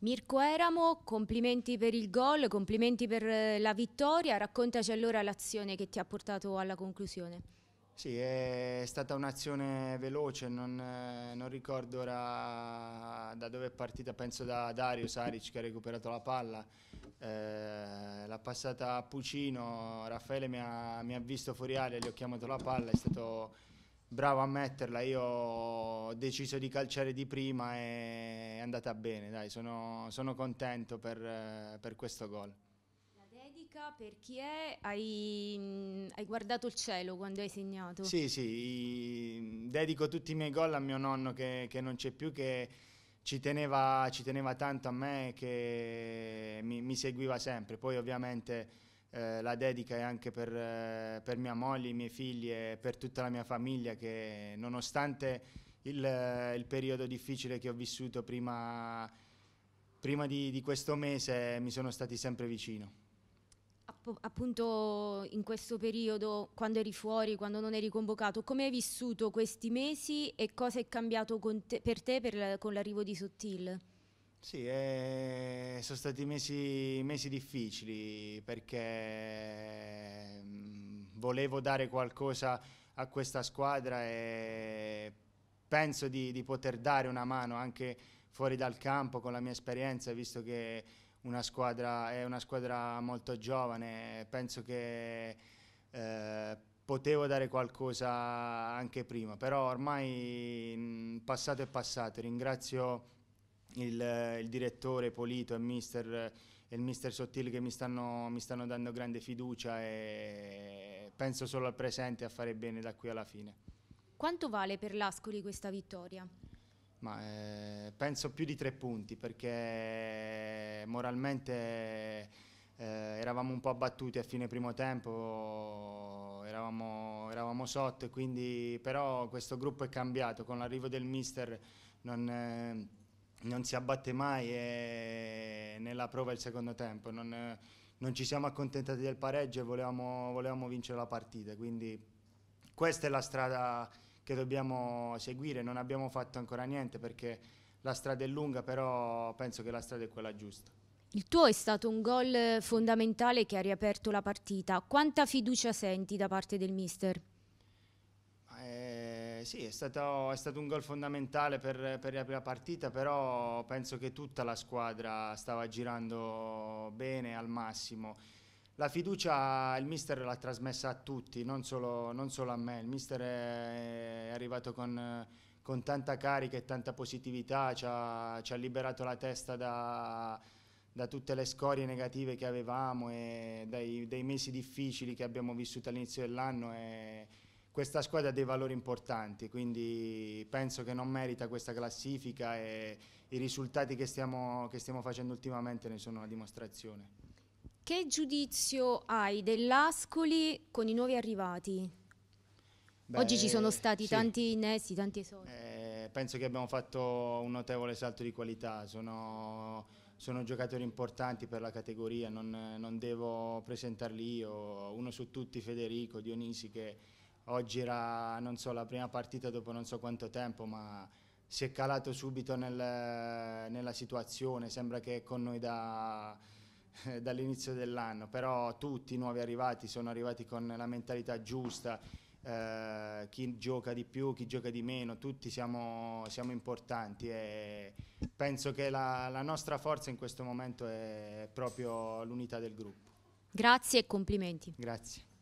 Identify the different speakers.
Speaker 1: Mirko Eramo, complimenti per il gol, complimenti per eh, la vittoria, raccontaci allora l'azione che ti ha portato alla conclusione.
Speaker 2: Sì, è stata un'azione veloce, non, eh, non, ricordo ora da dove è partita, penso da Dario Saric che ha recuperato la palla, eh, l'ha passata a Pucino, Raffaele mi ha, mi ha visto fuori aria, gli ho chiamato la palla, è stato bravo a metterla. Io ho deciso di calciare di prima e è andata bene, dai, sono, sono contento per, per questo gol.
Speaker 1: La dedica per chi è? Hai, hai, guardato il cielo quando hai segnato?
Speaker 2: Sì, sì, dedico tutti i miei gol a mio nonno che, che non c'è più, che ci teneva, ci teneva, tanto a me, e che mi, mi seguiva sempre. Poi ovviamente eh, la dedica è anche per, eh, per, mia moglie, i miei figli e per tutta la mia famiglia che nonostante il, il periodo difficile che ho vissuto prima, prima di, di questo mese mi sono stati sempre vicino
Speaker 1: appunto in questo periodo, quando eri fuori, quando non eri convocato, come hai vissuto questi mesi e cosa è cambiato te, per te per con l'arrivo di Sottil?
Speaker 2: Sì, eh, sono stati mesi, mesi difficili perché mm, volevo dare qualcosa a questa squadra e penso di, di, poter dare una mano anche fuori dal campo con la mia esperienza, visto che una squadra, è una squadra molto giovane, penso che eh, potevo dare qualcosa anche prima, però ormai mm, passato è passato, ringrazio il, il direttore Polito e il mister, il mister Sottile che mi stanno, mi stanno dando grande fiducia e penso solo al presente a fare bene da qui alla fine.
Speaker 1: Quanto vale per l'Ascoli questa vittoria?
Speaker 2: Ma, eh, penso più di tre punti perché moralmente eh, eravamo un po' abbattuti a fine primo tempo, eravamo, eravamo sotto, quindi, però questo gruppo è cambiato, con l'arrivo del mister non, eh, non si abbatte mai e nella prova il secondo tempo. Non, non ci siamo accontentati del pareggio e volevamo, volevamo, vincere la partita, quindi questa è la strada che dobbiamo seguire, non abbiamo fatto ancora niente perché la strada è lunga, però penso che la strada è quella giusta.
Speaker 1: Il tuo è stato un gol fondamentale che ha riaperto la partita, quanta fiducia senti da parte del mister?
Speaker 2: sì, è stato, è stato, un gol fondamentale per, per riaprire la partita, però penso che tutta la squadra stava girando bene al massimo. La fiducia il mister l'ha trasmessa a tutti, non solo, non solo, a me. Il mister è arrivato con, con tanta carica e tanta positività, ci ha, ci ha liberato la testa da, da, tutte le scorie negative che avevamo e dai, dai mesi difficili che abbiamo vissuto all'inizio dell'anno questa squadra ha dei valori importanti, quindi penso che non merita questa classifica e i risultati che stiamo, che stiamo facendo ultimamente ne sono una dimostrazione.
Speaker 1: Che giudizio hai dell'Ascoli con i nuovi arrivati?
Speaker 2: Beh, Oggi ci sono stati sì. tanti
Speaker 1: innesti, tanti esordi.
Speaker 2: Eh, penso che abbiamo fatto un notevole salto di qualità, sono, sono giocatori importanti per la categoria, non, non devo presentarli io, uno su tutti Federico, Dionisi che oggi era so, la prima partita dopo non so quanto tempo, ma si è calato subito nel, nella situazione, sembra che è con noi da, dall'inizio dell'anno, però tutti i nuovi arrivati sono arrivati con la mentalità giusta, eh, chi gioca di più, chi gioca di meno, tutti siamo, siamo importanti e penso che la, la nostra forza in questo momento è proprio l'unità del gruppo.
Speaker 1: Grazie e complimenti. Grazie.